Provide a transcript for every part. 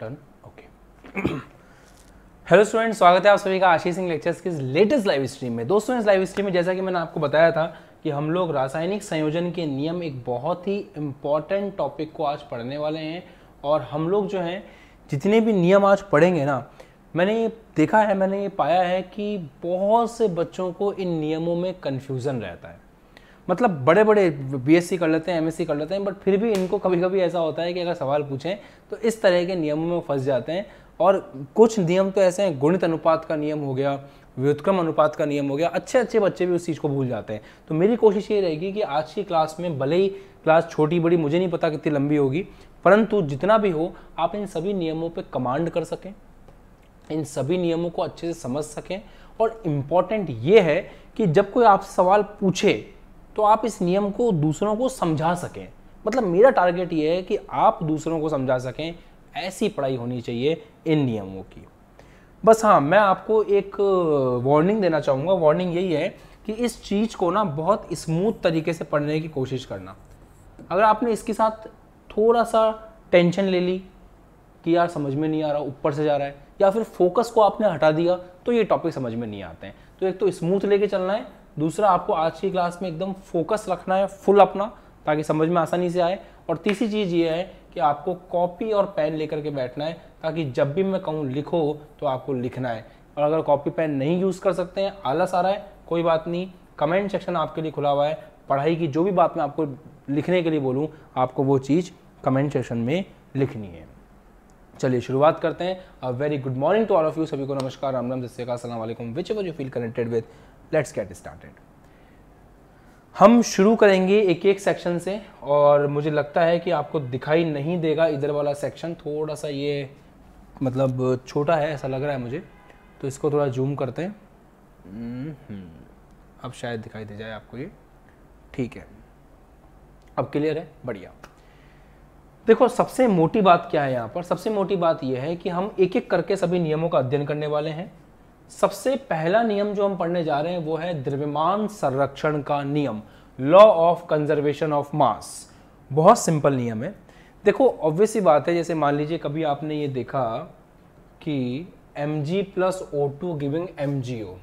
done okay hello student स्वागत है आप सभी का आशीष सिंह लेक्चर्स की लेटेस्ट लाइव स्ट्रीम में दोस्तों इस लाइव स्ट्रीम में जैसा कि मैंने आपको बताया था कि हम लोग रासायनिक संयोजन के नियम एक बहुत ही इम्पॉर्टेंट टॉपिक को आज पढ़ने वाले हैं और हम लोग जो हैं जितने भी नियम आज पढ़ेंगे ना मैंने ये देखा है मैंने ये पाया है कि बहुत से बच्चों को इन नियमों में कन्फ्यूज़न रहता है मतलब बड़े बड़े बीएससी कर लेते हैं एमएससी कर लेते हैं बट फिर भी इनको कभी कभी ऐसा होता है कि अगर सवाल पूछें तो इस तरह के नियमों में फंस जाते हैं और कुछ नियम तो ऐसे हैं गुणित अनुपात का नियम हो गया व्युतक्रम अनुपात का नियम हो गया अच्छे अच्छे बच्चे भी उस चीज़ को भूल जाते हैं तो मेरी कोशिश ये रहेगी कि आज की क्लास में भले ही क्लास छोटी बड़ी मुझे नहीं पता कितनी लंबी होगी परंतु जितना भी हो आप इन सभी नियमों पर कमांड कर सकें इन सभी नियमों को अच्छे से समझ सकें और इम्पॉर्टेंट ये है कि जब कोई आपसे सवाल पूछे तो आप इस नियम को दूसरों को समझा सकें मतलब मेरा टारगेट ये है कि आप दूसरों को समझा सकें ऐसी पढ़ाई होनी चाहिए इन नियमों की बस हाँ मैं आपको एक वार्निंग देना चाहूँगा वार्निंग यही है कि इस चीज़ को ना बहुत स्मूथ तरीके से पढ़ने की कोशिश करना अगर आपने इसके साथ थोड़ा सा टेंशन ले ली कि यार समझ में नहीं आ रहा ऊपर से जा रहा है या फिर फोकस को आपने हटा दिया तो ये टॉपिक समझ में नहीं आते हैं तो एक तो स्मूथ लेके चलना है दूसरा आपको आज की क्लास में एकदम फोकस रखना है फुल अपना ताकि समझ में आसानी से आए और तीसरी चीज़ ये है कि आपको कॉपी और पेन लेकर के बैठना है ताकि जब भी मैं कहूँ लिखो तो आपको लिखना है और अगर कॉपी पेन नहीं यूज़ कर सकते हैं आलस आ रहा है कोई बात नहीं कमेंट सेक्शन आपके लिए खुला हुआ है पढ़ाई की जो भी बात मैं आपको लिखने के लिए बोलूँ आपको वो चीज़ कमेंट सेक्शन में लिखनी है चलिए शुरुआत करते हैं a very good morning to all of you सभी को नमस्कार राम राम जस्का असल whichever you feel connected with let's get started हम शुरू करेंगे एक एक सेक्शन से और मुझे लगता है कि आपको दिखाई नहीं देगा इधर वाला सेक्शन थोड़ा सा ये मतलब छोटा है ऐसा लग रहा है मुझे तो इसको थोड़ा जूम करते हैं हम्म, अब शायद दिखाई दे जाए आपको ये ठीक है अब क्लियर है बढ़िया देखो सबसे मोटी बात क्या है यहाँ पर सबसे मोटी बात यह है कि हम एक एक करके सभी नियमों का अध्ययन करने वाले हैं सबसे पहला नियम जो हम पढ़ने जा रहे हैं वो है द्रव्यमान संरक्षण का नियम law of conservation of mass बहुत सिंपल नियम है देखो ऑब्वियस ही बात है जैसे मान लीजिए कभी आपने ये देखा कि M G plus O two giving M G O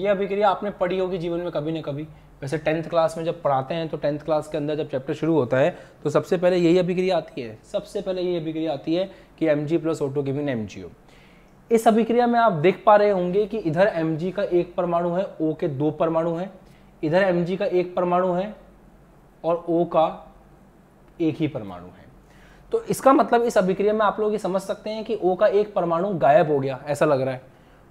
ये अभिक्रिया आपने पढ़ी होगी जीवन में कभी ना कभी वैसे टेंथ क्लास में जब पढ़ाते हैं तो टेंथ क्लास के अंदर जब चैप्टर शुरू होता है तो सबसे पहले यही अभिक्रिया आती है सबसे पहले यही अभिक्रिया आती है कि M G plus O two giving M G O इस अभिक्रिया में आप देख पा रहे होंगे कि इधर एम का एक परमाणु है ओ के दो परमाणु हैं इधर एम का एक परमाणु है और ओ का एक ही परमाणु है तो इसका मतलब इस अभिक्रिया में आप लोग ये समझ सकते हैं कि ओ का एक परमाणु गायब हो गया ऐसा लग रहा है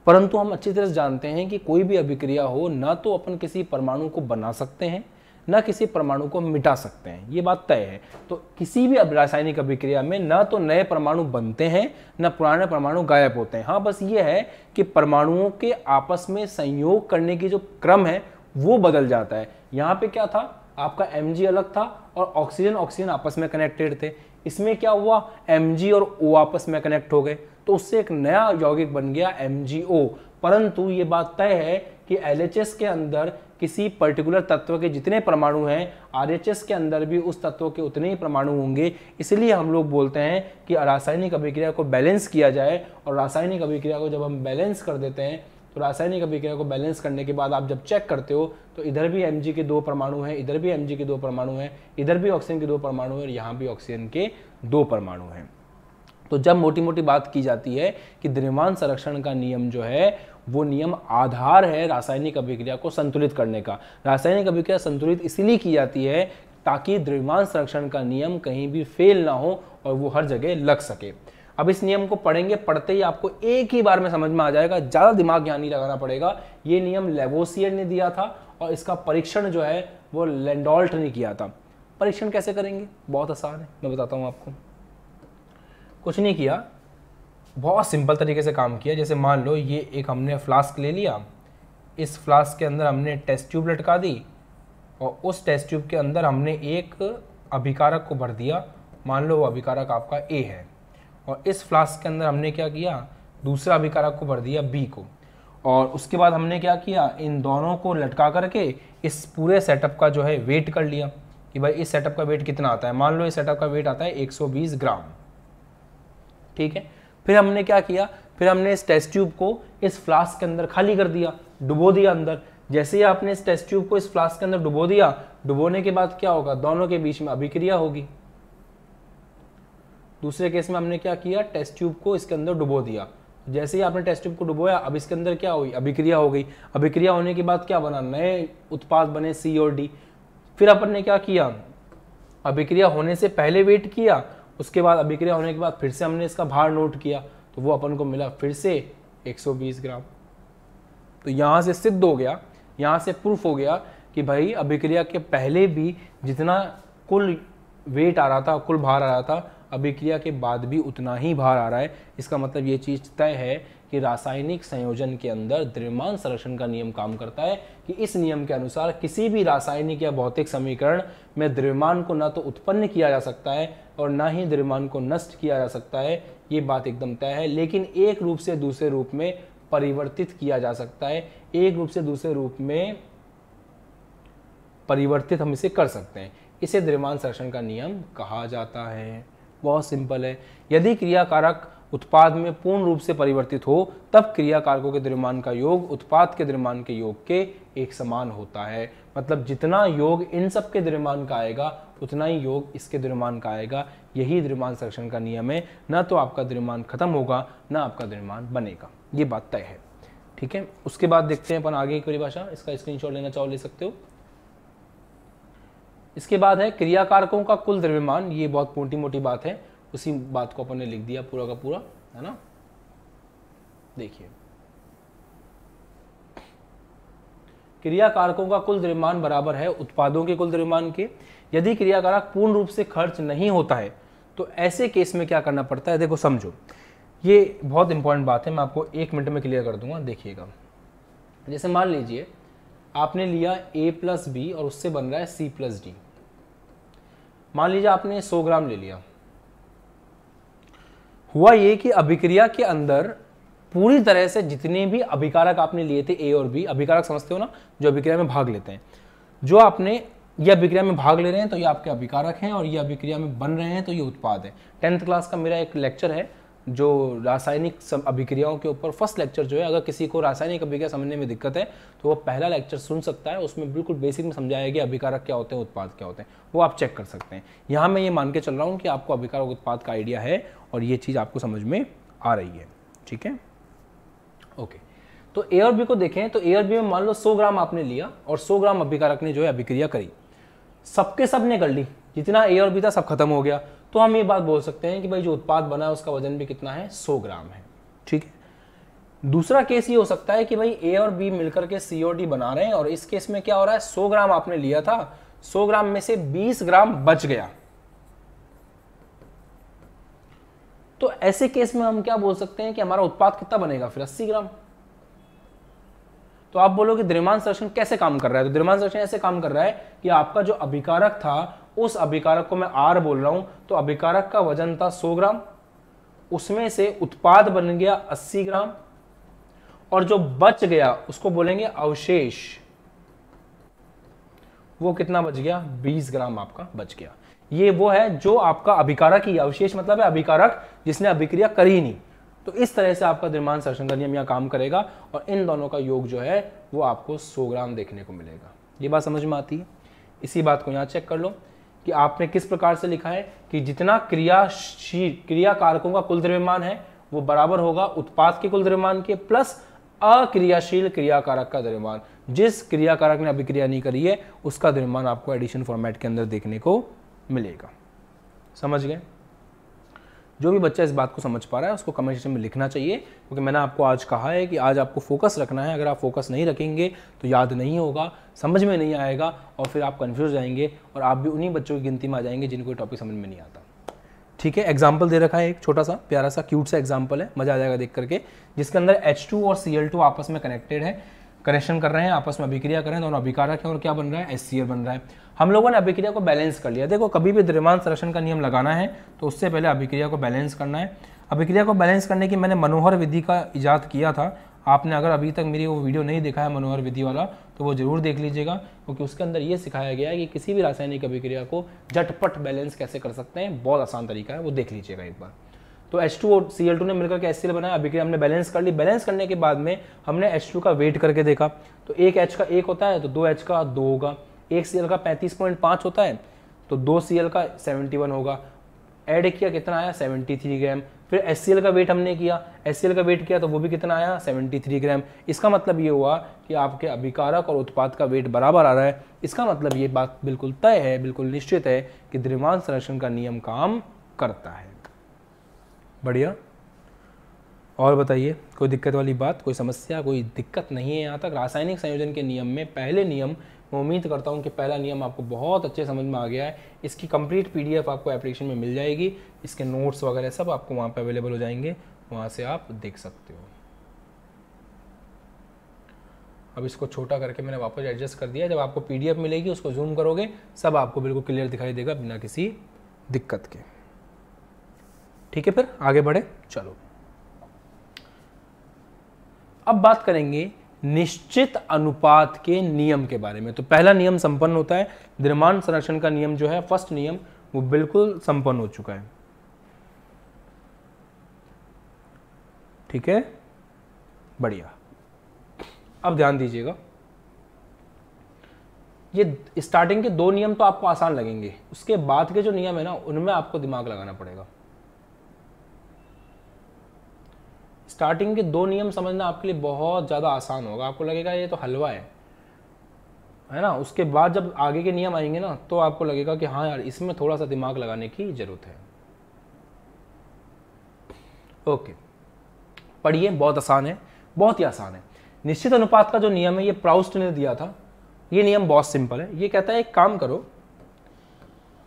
परंतु हम अच्छी तरह से जानते हैं कि कोई भी अभिक्रिया हो ना तो अपन किसी परमाणु को बना सकते हैं न किसी परमाणु को मिटा सकते हैं ये बात तय है तो किसी भी रासायनिक अभिक्रिया में न तो नए परमाणु बनते हैं न पुराने परमाणु गायब होते हैं हाँ बस ये है कि परमाणुओं के आपस में संयोग करने की जो क्रम है वो बदल जाता है यहाँ पे क्या था आपका एम अलग था और ऑक्सीजन ऑक्सीजन आपस में कनेक्टेड थे इसमें क्या हुआ एम और ओ आपस में कनेक्ट हो गए तो उससे एक नया यौगिक बन गया एम परंतु ये बात तय है कि एल के अंदर किसी पर्टिकुलर तत्व के जितने परमाणु हैं आरएचएस के अंदर भी उस तत्व के उतने ही परमाणु होंगे इसलिए हम लोग बोलते हैं कि रासायनिक अभिक्रिया को बैलेंस किया जाए और रासायनिक अभिक्रिया को जब हम बैलेंस कर देते हैं तो रासायनिक अभिक्रिया को बैलेंस करने के बाद आप जब चेक करते हो तो इधर भी एम के दो परमाणु हैं इधर भी एम के दो परमाणु हैं इधर भी ऑक्सीजन के दो परमाणु हैं और यहाँ भी ऑक्सीजन के दो परमाणु हैं तो जब मोटी मोटी बात की जाती है कि द्रव्यमान संरक्षण का नियम जो है वो नियम आधार है रासायनिक अभिक्रिया को संतुलित करने का रासायनिक अभिक्रिया संतुलित इसलिए की जाती है ताकि द्रव्यमान संरक्षण का नियम कहीं भी फेल ना हो और वो हर जगह लग सके अब इस नियम को पढ़ेंगे पढ़ते ही आपको एक ही बार में समझ में आ जाएगा ज़्यादा दिमाग यहाँ नहीं लगाना पड़ेगा ये नियम लेवोसियर ने दिया था और इसका परीक्षण जो है वो लेंडोल्ट ने किया था परीक्षण कैसे करेंगे बहुत आसान है मैं बताता हूँ आपको कुछ नहीं किया बहुत सिंपल तरीके से काम किया जैसे मान लो ये एक हमने फ्लास्क ले लिया इस फ्लास्क के अंदर हमने टेस्ट ट्यूब लटका दी और उस टेस्ट ट्यूब के अंदर हमने एक अभिकारक को भर दिया मान लो वो अभिकारक आपका ए है और इस फ्लास्क के अंदर हमने क्या किया दूसरा अभिकारक को भर दिया बी को और उसके बाद हमने क्या किया इन दोनों को लटका करके इस पूरे सेटअप का जो है वेट कर लिया कि भाई इस सेटअप का वेट कितना आता है मान लो इस सेटअप का वेट आता है 120 ग्राम ठीक है फिर हमने क्या किया फिर हमने इस टेस्ट ट्यूब को इस फ्लास्क के अंदर खाली कर दिया डुबो दिया अंदर जैसे ही आपने इस टेस्ट ट्यूब को इस फ्लास्क के अंदर डुबो दिया डुबोने के बाद क्या होगा दोनों के बीच में अभिक्रिया होगी दूसरे केस में हमने क्या किया टेस्ट ट्यूब को इसके अंदर डुबो दिया जैसे ही आपने टेस्ट ट्यूब को डुबोया अब इसके अंदर क्या हुई अभिक्रिया हो गई अभिक्रिया होने के बाद क्या बना नए उत्पाद बने सी और डी फिर अपन ने क्या किया अभिक्रिया होने से पहले वेट किया उसके बाद अभिक्रिया होने के बाद फिर से हमने इसका भार नोट किया तो वो अपन को मिला फिर से 120 ग्राम तो यहाँ से सिद्ध हो गया यहाँ से प्रूफ हो गया कि भाई अभिक्रिया के पहले भी जितना कुल वेट आ रहा था कुल भार आ रहा था अभिक्रिया के बाद भी उतना ही भार आ रहा है इसका मतलब ये चीज़ तय है कि रासायनिक संयोजन के अंदर द्रव्यमान संरक्षण का नियम काम करता है कि इस नियम के अनुसार किसी भी रासायनिक या भौतिक समीकरण में द्रव्यमान को ना तो उत्पन्न किया जा सकता है और ना ही द्रव्यमान को नष्ट किया जा सकता है ये बात एकदम तय है लेकिन एक रूप से दूसरे रूप में परिवर्तित किया जा सकता है एक रूप से दूसरे रूप में परिवर्तित हम इसे कर सकते हैं इसे द्रव्यमान संरक्षण का नियम कहा जाता है बहुत सिंपल है यदि क्रिया कारक उत्पाद में पूर्ण रूप से परिवर्तित हो तब क्रिया कारकों के द्रव्यमान का योग उत्पाद के द्रव्यमान के योग के एक समान होता है मतलब जितना योग इन सब के द्रव्यमान का आएगा उतना ही योग इसके द्रव्यमान का आएगा यही द्रव्यमान संरक्षण का नियम है ना तो आपका द्रव्यमान खत्म होगा ना आपका द्रव्यमान बनेगा ये बात तय है ठीक है उसके बाद देखते हैं अपन आगे की परिभाषा इसका स्क्रीनशॉट लेना चाहो ले सकते हो इसके बाद है क्रियाकारकों का कुल द्रव्यमान ये बहुत मोटी मोटी बात है उसी बात को अपन ने लिख दिया पूरा का पूरा है ना देखिए क्रिया कारकों का कुल द्रव्यमान बराबर है उत्पादों के कुल द्रव्यमान के यदि क्रिया कारक पूर्ण रूप से खर्च नहीं होता है तो ऐसे केस में क्या करना पड़ता है देखो समझो ये बहुत इंपॉर्टेंट बात है मैं आपको एक मिनट में क्लियर कर दूंगा देखिएगा जैसे मान लीजिए आपने लिया ए प्लस बी और उससे बन रहा है सी प्लस डी मान लीजिए आपने सौ ग्राम ले लिया हुआ ये कि अभिक्रिया के अंदर पूरी तरह से जितने भी अभिकारक आपने लिए थे ए और बी अभिकारक समझते हो ना जो अभिक्रिया में भाग लेते हैं जो आपने ये अभिक्रिया में भाग ले रहे हैं तो ये आपके अभिकारक हैं और ये अभिक्रिया में बन रहे हैं तो ये उत्पाद है टेंथ क्लास का मेरा एक लेक्चर है जो रासायनिक अभिक्रियाओं के ऊपर फर्स्ट लेक्चर जो है अगर किसी को रासायनिक अभिक्रिया समझने में दिक्कत है तो वो पहला लेक्चर सुन सकता है उसमें बिल्कुल बेसिक में समझाया गया अभिकारक क्या होते हैं उत्पाद क्या होते हैं वो आप चेक कर सकते हैं यहाँ मैं ये मान के चल रहा हूँ कि आपको अभिकारक उत्पाद का आइडिया है और ये चीज़ आपको समझ में आ रही है ठीक है ओके तो ए और बी को देखें तो ए और बी में मान लो सौ ग्राम आपने लिया और सौ ग्राम अभिकारक ने जो है अभिक्रिया करी सबके सब ने कर ली जितना ए और बी था सब खत्म हो गया तो हम ये बात बोल सकते हैं कि भाई जो उत्पाद बना है उसका वजन भी कितना है सौ ग्राम है ठीक है दूसरा केस ये हो सकता है कि भाई ए और बी मिलकर के सी और डी बना रहे हैं और इस केस में क्या हो रहा है सौ ग्राम आपने लिया था सौ ग्राम में से बीस ग्राम बच गया तो ऐसे केस में हम क्या बोल सकते हैं कि हमारा उत्पाद कितना बनेगा फिर अस्सी ग्राम तो आप बोलोगे द्रिमान संरक्षण कैसे काम कर रहा है तो द्रिमान संरक्षण ऐसे काम कर रहा है कि आपका जो अभिकारक था उस अभिकारक को मैं आर बोल रहा हूं तो अभिकारक का वजन था 100 ग्राम उसमें से उत्पाद बन गया 80 ग्राम और जो बच गया उसको बोलेंगे अवशेष वो कितना बच गया 20 ग्राम आपका बच गया ये वो है जो आपका अभिकारक ही अवशेष मतलब है अभिकारक जिसने अभिक्रिया करी ही नहीं तो इस तरह से आपका द्रिमान शासन का नियम यह काम करेगा और इन दोनों का योग जो है वो आपको 100 ग्राम देखने को मिलेगा ये बात समझ में आती है इसी बात को यहाँ चेक कर लो कि आपने किस प्रकार से लिखा है कि जितना क्रियाशील क्रिया कारकों का कुल द्रव्यमान है वो बराबर होगा उत्पाद के कुल द्रव्यमान के प्लस अक्रियाशील क्रिया कारक का द्रव्यमान जिस क्रिया कारक ने अभिक्रिया नहीं करी है उसका द्रव्यमान आपको एडिशन फॉर्मेट के अंदर देखने को मिलेगा समझ गए जो भी बच्चा इस बात को समझ पा रहा है उसको कमेंट सेक्शन में लिखना चाहिए क्योंकि मैंने आपको आज कहा है कि आज आपको फोकस रखना है अगर आप फोकस नहीं रखेंगे तो याद नहीं होगा समझ में नहीं आएगा और फिर आप कन्फ्यूज जाएंगे और आप भी उन्हीं बच्चों की गिनती में आ जाएंगे जिनको टॉपिक समझ में नहीं आता ठीक है एग्जाम्पल दे रखा है एक छोटा सा प्यारा सा क्यूट सा एग्जाम्पल है मज़ा आ जाएगा देख करके जिसके अंदर एच और सी आपस में कनेक्टेड है कनेक्शन कर रहे हैं आपस में अभिक्रिया कर रहे हैं दोनों अभिकारक है और क्या बन रहा है एस बन रहा है हम लोगों ने अभिक्रिया को बैलेंस कर लिया देखो कभी भी द्रव्यमान संरक्षण का नियम लगाना है तो उससे पहले अभिक्रिया को बैलेंस करना है अभिक्रिया को बैलेंस करने की मैंने मनोहर विधि का इजाद किया था आपने अगर अभी तक मेरी वो वीडियो नहीं देखा है मनोहर विधि वाला तो वो जरूर देख लीजिएगा क्योंकि उसके अंदर ये सिखाया गया है कि किसी भी रासायनिक अभिक्रिया को झटपट बैलेंस कैसे कर सकते हैं बहुत आसान तरीका है वो देख लीजिएगा एक बार तो एच टू और सी एल टू ने मिलकर के एस सी एल बनाया अभिक्रिया हमने बैलेंस कर ली बैलेंस करने के बाद में हमने एच टू का वेट करके देखा तो एक एच का एक होता है तो दो एच का दो होगा एक सी का पैंतीस पॉइंट होता है तो दो सी का सेवेंटी होगा ऐड किया कितना आया सेवेंटी थ्री ग्राम फिर एस का वेट हमने किया एस का वेट किया तो वो भी कितना आया सेवेंटी थ्री ग्राम इसका मतलब ये हुआ कि आपके अभिकारक और उत्पाद का वेट बराबर आ रहा है इसका मतलब ये बात बिल्कुल तय है बिल्कुल निश्चित है कि द्रव्यमान संरक्षण का नियम काम करता है बढ़िया और बताइए कोई दिक्कत वाली बात कोई समस्या कोई दिक्कत नहीं है यहाँ तक रासायनिक संयोजन के नियम में पहले नियम मैं उम्मीद करता हूँ कि पहला नियम आपको बहुत अच्छे समझ में आ गया है इसकी कंप्लीट पी आपको एप्लीकेशन में मिल जाएगी इसके नोट्स वगैरह सब आपको वहाँ पर अवेलेबल हो जाएंगे वहाँ से आप देख सकते हो अब इसको छोटा करके मैंने वापस एडजस्ट कर दिया जब आपको पीडीएफ मिलेगी उसको जूम करोगे सब आपको बिल्कुल क्लियर दिखाई देगा बिना किसी दिक्कत के ठीक है फिर आगे बढ़े चलो अब बात करेंगे निश्चित अनुपात के नियम के बारे में तो पहला नियम संपन्न होता है द्रमान संरक्षण का नियम जो है फर्स्ट नियम वो बिल्कुल संपन्न हो चुका है ठीक है बढ़िया अब ध्यान दीजिएगा ये स्टार्टिंग के दो नियम तो आपको आसान लगेंगे उसके बाद के जो नियम है ना उनमें आपको दिमाग लगाना पड़ेगा स्टार्टिंग के दो नियम समझना आपके लिए बहुत ज़्यादा आसान होगा आपको लगेगा ये तो हलवा है है ना उसके बाद जब आगे के नियम आएंगे ना तो आपको लगेगा कि हाँ यार इसमें थोड़ा सा दिमाग लगाने की ज़रूरत है ओके पढ़िए बहुत आसान है बहुत ही आसान है निश्चित अनुपात का जो नियम है ये प्राउस्ट ने दिया था ये नियम बहुत सिंपल है ये कहता है एक काम करो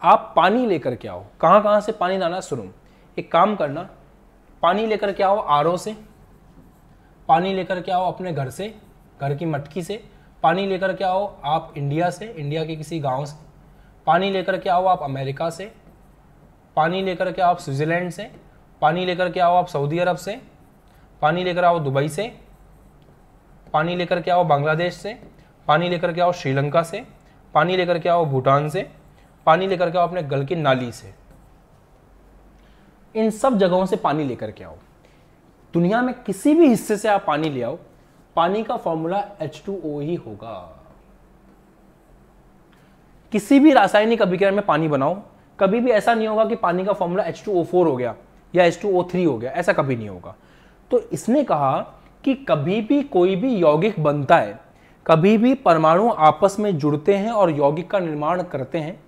आप पानी लेकर के आओ कहाँ कहाँ से पानी लाना शुरू एक काम करना पानी लेकर के आओ आर से पानी लेकर के आओ अपने घर से घर की मटकी से पानी लेकर के आओ आप इंडिया से इंडिया के किसी गांव से पानी लेकर के आओ आप अमेरिका से पानी लेकर के आओ आप स्विट्ज़रलैंड से पानी लेकर के आओ आप सऊदी अरब से पानी लेकर आओ दुबई से पानी लेकर के आओ बांग्लादेश से पानी लेकर के आओ श्रीलंका से पानी लेकर के आओ भूटान से पानी लेकर के आओ अपने गल की नाली से इन सब जगहों से पानी लेकर के आओ दुनिया में किसी भी हिस्से से आप पानी ले आओ पानी का फॉर्मूला ओ ही होगा किसी भी रासायनिक अभिक्रिया में पानी बनाओ कभी भी ऐसा नहीं होगा कि पानी का फॉर्मूला फोर हो गया या थ्री हो गया ऐसा कभी नहीं होगा तो इसने कहा कि कभी भी कोई भी यौगिक बनता है कभी भी परमाणु आपस में जुड़ते हैं और यौगिक का निर्माण करते हैं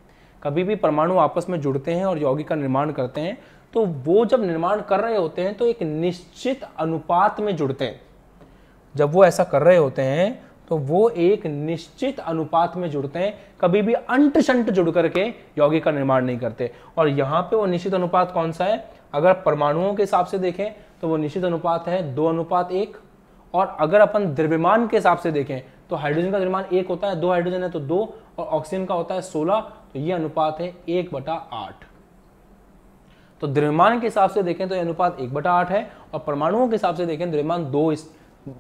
कभी भी परमाणु आपस में जुड़ते हैं और यौगिक का निर्माण करते हैं तो वो जब निर्माण कर रहे होते हैं तो एक निश्चित अनुपात में जुड़ते हैं जब वो ऐसा कर रहे होते हैं तो वो एक निश्चित अनुपात में जुड़ते हैं कभी भी अंट शंट जुड़ करके यौगिक का निर्माण नहीं करते और यहाँ पे वो निश्चित अनुपात कौन सा है अगर परमाणुओं के हिसाब से देखें तो वो निश्चित अनुपात है दो अनुपात एक और अगर अपन द्रव्यमान के हिसाब से देखें तो हाइड्रोजन का द्रव्यमान एक होता है दो हाइड्रोजन है तो दो और ऑक्सीजन का होता है सोलह तो ये अनुपात है एक बटा आठ तो द्रव्यमान के हिसाब से देखें तो यह अनुपात एक बटा आठ है और परमाणुओं के हिसाब से देखें द्रव्यमान दो इस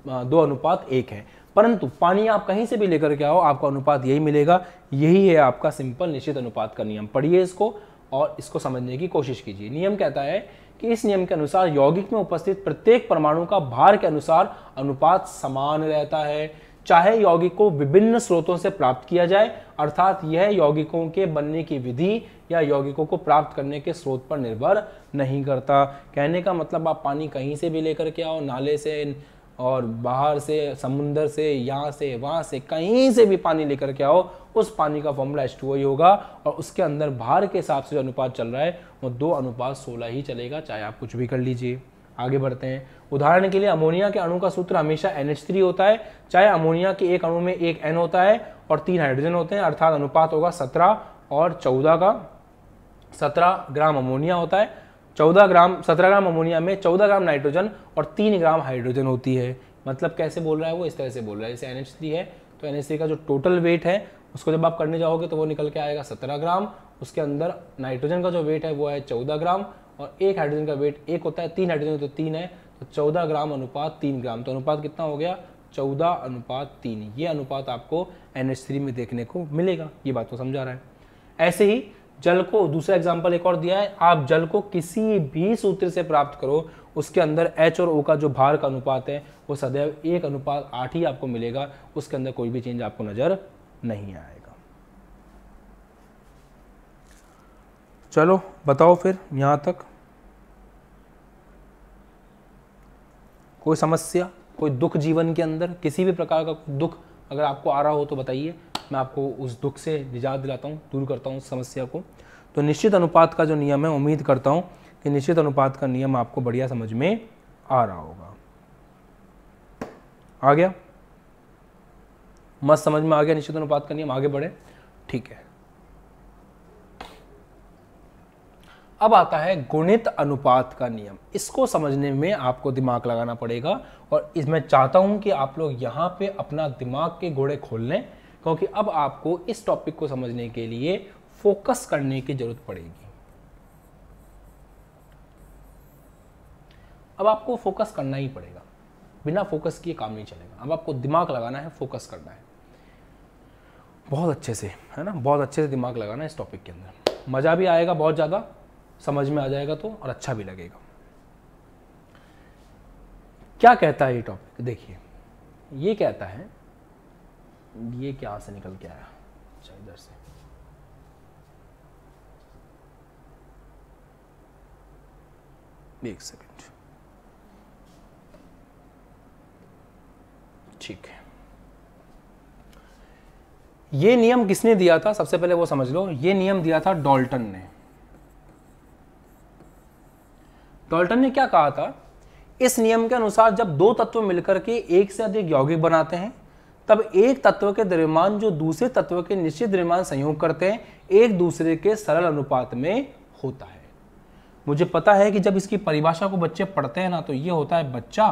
दो अनुपात एक है परंतु पानी आप कहीं से भी लेकर के आओ आपको अनुपात यही मिलेगा यही है आपका सिंपल निश्चित अनुपात का नियम पढ़िए इसको और इसको समझने की कोशिश कीजिए नियम कहता है कि इस नियम के अनुसार यौगिक में उपस्थित प्रत्येक परमाणु का भार के अनुसार अनुपात समान रहता है चाहे यौगिक को विभिन्न स्रोतों से प्राप्त किया जाए अर्थात यह यौगिकों के बनने की विधि या यौगिकों को प्राप्त करने के स्रोत पर निर्भर नहीं करता कहने का मतलब आप पानी कहीं से भी लेकर के आओ नाले से और बाहर से समुंदर से यहाँ से वहाँ से कहीं से भी पानी लेकर के आओ उस पानी का फॉर्मूला एच टू होगा और उसके अंदर भार के हिसाब से जो अनुपात चल रहा है वो दो अनुपात सोलह ही चलेगा चाहे आप कुछ भी कर लीजिए आगे बढ़ते हैं उदाहरण के लिए अमोनिया के अणु का सूत्र हमेशा NH3 होता है चाहे अमोनिया के एक अणु में एक N होता है और तीन हाइड्रोजन होते हैं अर्थात अनुपात होगा सत्रह और चौदह का सत्रह ग्राम अमोनिया होता है चौदह ग्राम सत्रह ग्राम अमोनिया में चौदह ग्राम नाइट्रोजन और तीन ग्राम हाइड्रोजन होती है मतलब कैसे बोल रहा है वो इस तरह से बोल रहा है जैसे NH3 है तो एन का जो टोटल वेट है उसको जब आप करने जाओगे तो वो निकल के आएगा सत्रह ग्राम उसके अंदर नाइट्रोजन का जो वेट है वो है चौदह ग्राम और एक हाइड्रोजन का वेट एक होता है तीन हाइड्रोजन तो तीन है तो चौदह ग्राम अनुपात तीन ग्राम तो अनुपात कितना हो गया चौदह अनुपात तीन ये अनुपात आपको एन में देखने को मिलेगा ये बात को तो समझा रहा है ऐसे ही जल को दूसरा एग्जाम्पल एक और दिया है आप जल को किसी भी सूत्र से प्राप्त करो उसके अंदर एच और ओ का जो भार का अनुपात है वो सदैव एक अनुपात आठ ही आपको मिलेगा उसके अंदर कोई भी चेंज आपको नज़र नहीं आएगा चलो बताओ फिर यहाँ तक कोई समस्या कोई दुख जीवन के अंदर किसी भी प्रकार का दुख अगर आपको आ रहा हो तो बताइए मैं आपको उस दुख से निजात दिलाता हूँ दूर करता हूँ उस समस्या को तो निश्चित अनुपात का जो नियम है उम्मीद करता हूँ कि निश्चित अनुपात का नियम आपको बढ़िया समझ में आ रहा होगा आ गया मत समझ में आ गया निश्चित अनुपात का नियम आगे बढ़े ठीक है अब आता है गुणित अनुपात का नियम इसको समझने में आपको दिमाग लगाना पड़ेगा और इस मैं चाहता हूं कि आप लोग यहां पे अपना दिमाग के घोड़े खोल लें क्योंकि अब आपको इस टॉपिक को समझने के लिए फोकस करने की ज़रूरत पड़ेगी अब आपको फोकस करना ही पड़ेगा बिना फोकस किए काम नहीं चलेगा अब आपको दिमाग लगाना है फोकस करना है बहुत अच्छे से है ना बहुत अच्छे से दिमाग लगाना है इस टॉपिक के अंदर मज़ा भी आएगा बहुत ज़्यादा समझ में आ जाएगा तो और अच्छा भी लगेगा क्या कहता है ये टॉपिक देखिए ये कहता है ये क्या से निकल के आया अच्छा इधर से एक सेकेंड ठीक है ये नियम किसने दिया था सबसे पहले वो समझ लो ये नियम दिया था डॉल्टन ने डॉल्टन ने क्या कहा था इस नियम के अनुसार जब दो तत्व मिलकर के एक से अधिक यौगिक बनाते हैं तब एक तत्व के द्रव्यमान जो दूसरे तत्व के निश्चित द्रव्यमान संयोग करते हैं एक दूसरे के सरल अनुपात में होता है मुझे पता है कि जब इसकी परिभाषा को बच्चे पढ़ते हैं ना तो ये होता है बच्चा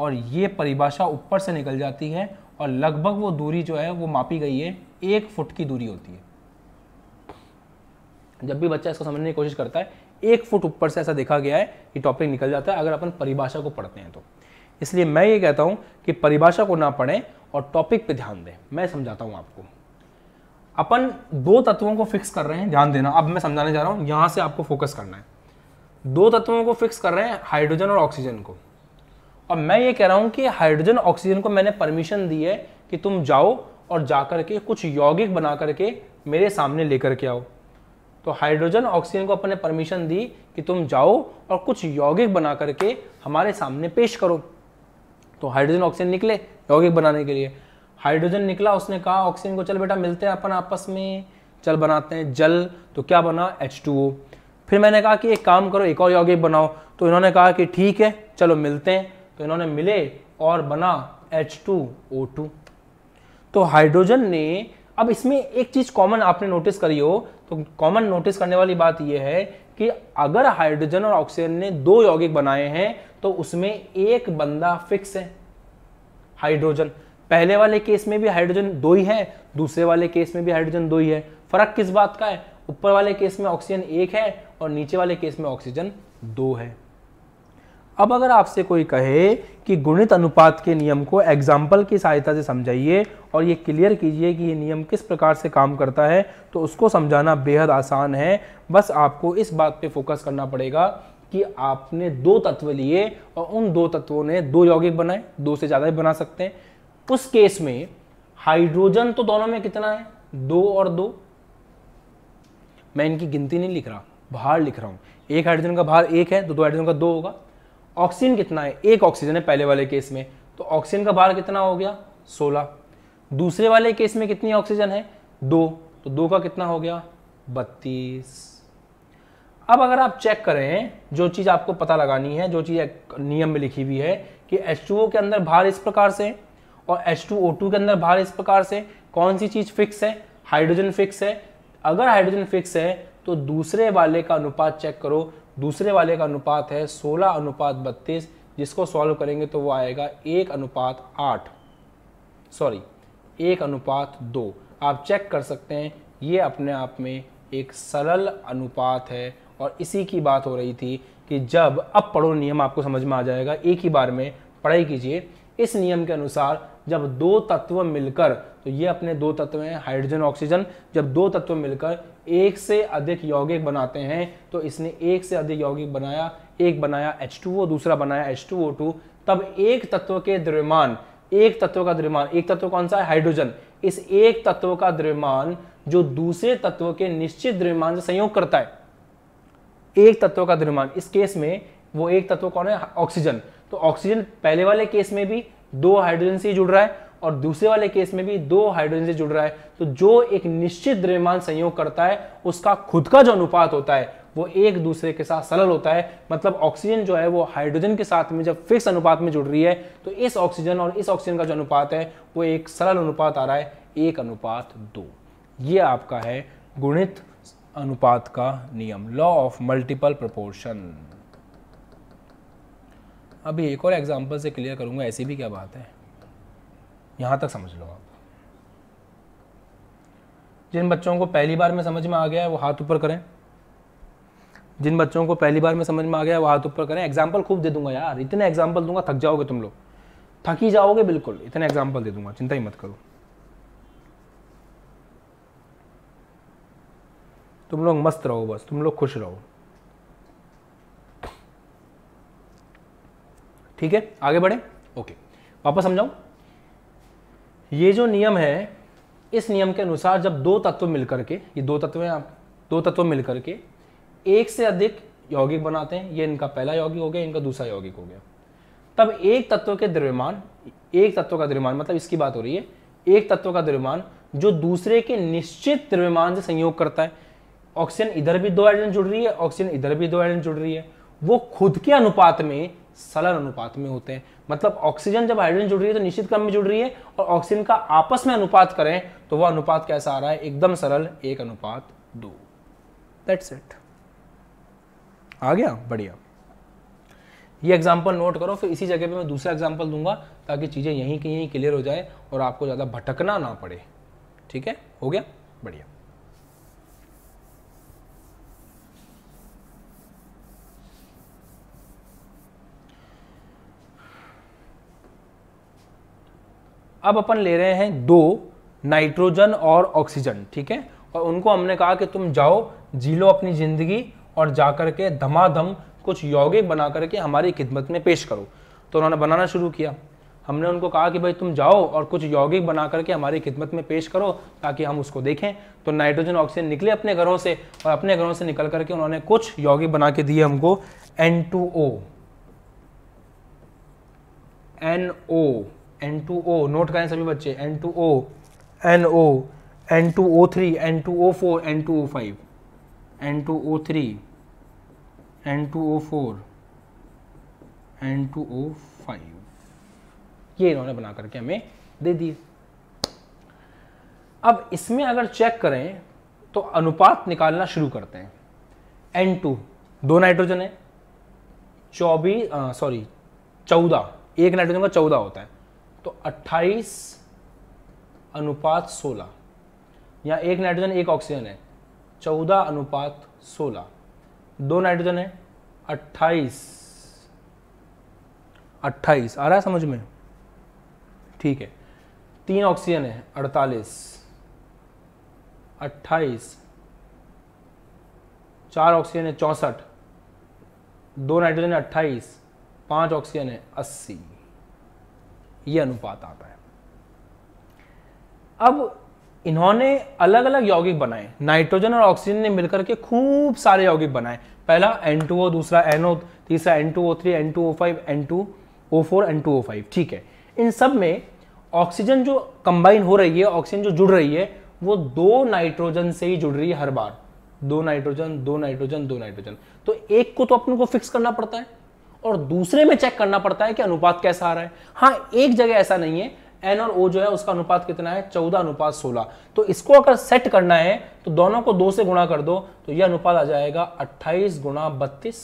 और ये परिभाषा ऊपर से निकल जाती है और लगभग वो दूरी जो है वो मापी गई है एक फुट की दूरी होती है जब भी बच्चा इसको समझने की कोशिश करता है एक फुट ऊपर से ऐसा देखा गया है कि टॉपिक निकल जाता है अगर अपन परिभाषा को पढ़ते हैं तो इसलिए मैं ये कहता हूँ कि परिभाषा को ना पढ़ें और टॉपिक पे ध्यान दें मैं समझाता हूँ आपको अपन दो तत्वों को फिक्स कर रहे हैं ध्यान देना अब मैं समझाने जा रहा हूँ यहाँ से आपको फोकस करना है दो तत्वों को फिक्स कर रहे हैं हाइड्रोजन और ऑक्सीजन को और मैं ये कह रहा हूँ कि हाइड्रोजन ऑक्सीजन को मैंने परमिशन दी है कि तुम जाओ और जा के कुछ यौगिक बना करके मेरे सामने लेकर के आओ तो हाइड्रोजन ऑक्सीजन को अपने परमिशन दी कि तुम जाओ और कुछ यौगिक बना करके हमारे सामने पेश करो तो हाइड्रोजन ऑक्सीजन निकले यौगिक बनाने के लिए हाइड्रोजन निकला उसने कहा ऑक्सीजन को चल बेटा मिलते हैं अपन आपस में चल बनाते हैं जल तो क्या बना एच फिर मैंने कहा कि एक काम करो एक और यौगिक बनाओ तो इन्होंने कहा कि ठीक है चलो मिलते हैं तो इन्होंने मिले और बना एच तो हाइड्रोजन ने अब इसमें एक चीज़ कॉमन आपने नोटिस करी हो तो कॉमन नोटिस करने वाली बात यह है कि अगर हाइड्रोजन और ऑक्सीजन ने दो यौगिक बनाए हैं तो उसमें एक बंदा फिक्स है हाइड्रोजन पहले वाले केस में भी हाइड्रोजन दो ही है दूसरे वाले केस में भी हाइड्रोजन दो ही है फर्क किस बात का है ऊपर वाले केस में ऑक्सीजन एक है और नीचे वाले केस में ऑक्सीजन दो है अब अगर आपसे कोई कहे कि गुणित अनुपात के नियम को एग्जाम्पल की सहायता से समझाइए और ये क्लियर कीजिए कि ये नियम किस प्रकार से काम करता है तो उसको समझाना बेहद आसान है बस आपको इस बात पे फोकस करना पड़ेगा कि आपने दो तत्व लिए और उन दो तत्वों ने दो यौगिक बनाए दो से ज़्यादा भी बना सकते हैं उस केस में हाइड्रोजन तो दोनों में कितना है दो और दो मैं इनकी गिनती नहीं लिख रहा भार लिख रहा हूँ एक हाइड्रोजन का भार एक है तो दो हाइड्रोजन का दो होगा ऑक्सीजन कितना है एक ऑक्सीजन है पहले वाले केस में तो ऑक्सीजन का भार कितना हो गया सोलह दूसरे वाले केस में कितनी ऑक्सीजन है दो तो दो का कितना हो गया बत्तीस अब अगर आप चेक करें जो चीज़ आपको पता लगानी है जो चीज़ नियम में लिखी हुई है कि H2O के अंदर भार इस प्रकार से और H2O2 के अंदर भार इस प्रकार से कौन सी चीज़ फिक्स है हाइड्रोजन फिक्स है अगर हाइड्रोजन फिक्स है तो दूसरे वाले का अनुपात चेक करो दूसरे वाले का अनुपात है सोलह अनुपात बत्तीस जिसको सॉल्व करेंगे तो वो आएगा एक अनुपात आठ सॉरी एक अनुपात दो आप चेक कर सकते हैं ये अपने आप में एक सरल अनुपात है और इसी की बात हो रही थी कि जब अब पढ़ो नियम आपको समझ में आ जाएगा एक ही बार में पढ़ाई कीजिए इस नियम के अनुसार जब दो तत्व मिलकर तो ये अपने दो तत्व हैं हाइड्रोजन ऑक्सीजन जब दो तत्व मिलकर एक से अधिक यौगिक बनाते हैं तो इसने एक से अधिक यौगिक बनाया एक बनाया H2O दूसरा बनाया H2O2 तब एक तत्व के द्रव्यमान एक तत्व का द्रव्यमान एक तत्व कौन सा है हाइड्रोजन इस एक तत्व का द्रव्यमान जो दूसरे तत्व के निश्चित द्रव्यमान से संयोग करता है एक तत्व का द्रव्यमान इस केस में वो एक तत्व कौन है ऑक्सीजन तो ऑक्सीजन पहले वाले केस में भी दो हाइड्रोजन से जुड़ रहा है और दूसरे वाले केस में भी दो हाइड्रोजन से जुड़ रहा है तो जो एक निश्चित द्रव्यमान संयोग करता है उसका खुद का जो अनुपात होता है वो एक दूसरे के साथ सरल होता है मतलब ऑक्सीजन जो है वो हाइड्रोजन के साथ में जब फिक्स अनुपात में जुड़ रही है तो इस ऑक्सीजन और इस ऑक्सीजन का जो अनुपात है वो एक सरल अनुपात आ रहा है एक अनुपात दो ये आपका है गुणित अनुपात का नियम लॉ ऑफ मल्टीपल प्रपोर्शन अभी एक और एग्जाम्पल से क्लियर करूंगा ऐसी भी क्या बात है यहाँ तक समझ लो आप जिन बच्चों को पहली बार में समझ में आ गया है वो हाथ ऊपर करें जिन बच्चों को पहली बार में समझ में आ गया है वो हाथ ऊपर करें एग्जाम्पल खूब दे दूंगा यार इतने एग्जाम्पल दूंगा थक जाओगे तुम लोग थक ही जाओगे बिल्कुल इतने एग्जाम्पल दे दूंगा चिंता ही मत करो तुम लोग मस्त रहो बस तुम लोग खुश रहो ठीक है आगे बढ़े ओके वापस समझाऊँ ये जो नियम है इस नियम के अनुसार जब दो तत्व मिलकर के ये दो तत्व हैं आप दो तत्व मिलकर के एक से अधिक यौगिक बनाते हैं ये इनका पहला यौगिक हो गया इनका दूसरा यौगिक हो गया तब एक तत्व के द्रव्यमान एक तत्व का द्रव्यमान मतलब इसकी बात हो रही है एक तत्व का द्रव्यमान जो दूसरे के निश्चित द्रव्यमान से संयोग करता है ऑक्सीजन इधर भी दो आइडन जुड़ रही है ऑक्सीजन इधर भी दो आइडन जुड़ रही है वो खुद के अनुपात में सलर अनुपात में होते हैं मतलब ऑक्सीजन जब हाइड्रोजन जुड़ रही है तो निश्चित क्रम में जुड़ रही है और ऑक्सीजन का आपस में अनुपात करें तो वह अनुपात कैसा आ रहा है एकदम सरल एक अनुपात दो दैट्स इट आ गया बढ़िया ये एग्जाम्पल नोट करो फिर इसी जगह पे मैं दूसरा एग्जाम्पल दूंगा ताकि चीज़ें यहीं की यहीं क्लियर हो जाए और आपको ज़्यादा भटकना ना पड़े ठीक है हो गया बढ़िया अब अपन ले रहे हैं दो नाइट्रोजन और ऑक्सीजन ठीक है और उनको हमने कहा कि तुम जाओ जी लो अपनी ज़िंदगी और जा कर के धमाधम कुछ यौगिक बना करके हमारी खिदमत में पेश करो तो उन्होंने बनाना शुरू किया हमने उनको कहा कि भाई तुम जाओ और कुछ यौगिक बना करके हमारी खिदमत में पेश करो ताकि हम उसको देखें तो नाइट्रोजन ऑक्सीजन निकले अपने घरों से और अपने घरों से निकल करके उन्होंने कुछ यौगिक बना के दिए हमको N two O N O N two O note करें सभी बच्चे N two O N O N two O three N two O four N two O five N two O three N two O four N two O five ये इन्होंने बना करके हमें दे दिए अब इसमें अगर चेक करें तो अनुपात निकालना शुरू करते हैं एन टू दो नाइट्रोजन है चौबीस सॉरी चौदह एक नाइट्रोजन का चौदह होता है तो 28 अनुपात 16 यहाँ एक नाइट्रोजन एक ऑक्सीजन है 14 अनुपात 16 दो नाइट्रोजन है 28 28 आ रहा है समझ में ठीक है तीन ऑक्सीजन है 48 28 चार ऑक्सीजन है चौंसठ दो नाइट्रोजन है अट्ठाईस पांच ऑक्सीजन है अस्सी ये अनुपात आता है अब इन्होंने अलग अलग यौगिक बनाए नाइट्रोजन और ऑक्सीजन ने मिलकर के खूब सारे यौगिक बनाए पहला N2O दूसरा NO तीसरा N2O3 N2O5 N2O4 N2O5 ठीक है इन सब में ऑक्सीजन जो कंबाइन हो रही है ऑक्सीजन जो जुड़ रही है वो दो नाइट्रोजन से ही जुड़ रही है हर बार दो नाइट्रोजन दो नाइट्रोजन दो नाइट्रोजन तो एक को तो अपन को फिक्स करना पड़ता है और दूसरे में चेक करना पड़ता है कि अनुपात कैसा आ रहा है हाँ एक जगह ऐसा नहीं है एन और ओ जो है उसका अनुपात कितना है चौदह अनुपात सोलह तो इसको अगर सेट करना है तो दोनों को दो से गुणा कर दो तो यह अनुपात आ जाएगा अट्ठाईस गुणा बत्तीस